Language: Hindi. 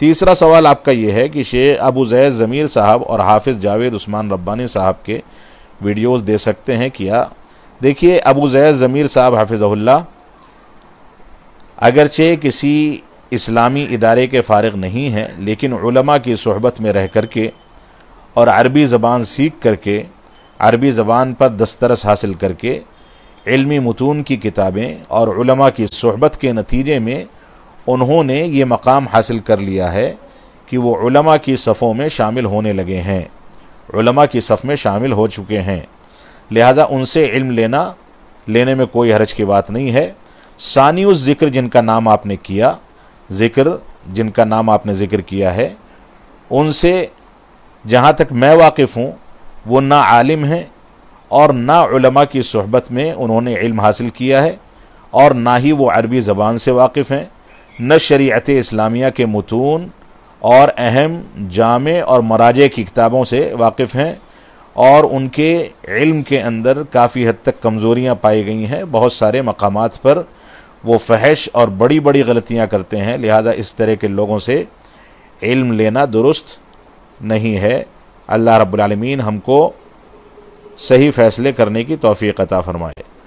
तीसरा सवाल आपका यह है कि शेख अबू जैद ज़मीर साहब और हाफिज़ जावेद उस्मान रब्बानी साहब के वीडियोस दे सकते हैं क्या देखिए अबू जैद ज़मीर साहब हाफिज़ल्ला अगरचे किसी इस्लामी इदारे के फ़ारग नहीं हैं लेकिन उलमा की सहबत में रह कर के और अरबी ज़बान सीख कर के अरबी ज़बान पर दस्तरस हासिल करके इलमी मतून की किताबें और की सहबत के नतीजे में उन्होंने ये मकाम हासिल कर लिया है कि वो उलमा की सफ़ों में शामिल होने लगे हैं उलमा की सफ़ में शामिल हो चुके हैं लिहाजा उनसे इल्म लेना लेने में कोई हरज की बात नहीं है सानी उस ज़िक्र जिनका नाम आपने किया ज़िक्र जिनका नाम आपने ज़िक्र किया है उनसे जहाँ तक मैं वाकिफ़ हूँ वो ना आलिम हैं और ना उलमा की सहबत में उन्होंने इल्म हासिल किया है और ना ही वो अरबी ज़बान से वाकिफ़ हैं न शरीत इस्लामिया के मतून और अहम जाम और मराजे की किताबों से वाकफ़ हैं और उनके इल्म के अंदर काफ़ी हद तक कमज़ोरियाँ पाई गई हैं बहुत सारे मकाम पर वो फहश और बड़ी बड़ी गलतियाँ करते हैं लिहाजा इस तरह के लोगों से इल्म लेना दुरुस्त नहीं है अल्लाह रब्लम हमको सही फ़ैसले करने की तोफ़ी कता फ़रमाए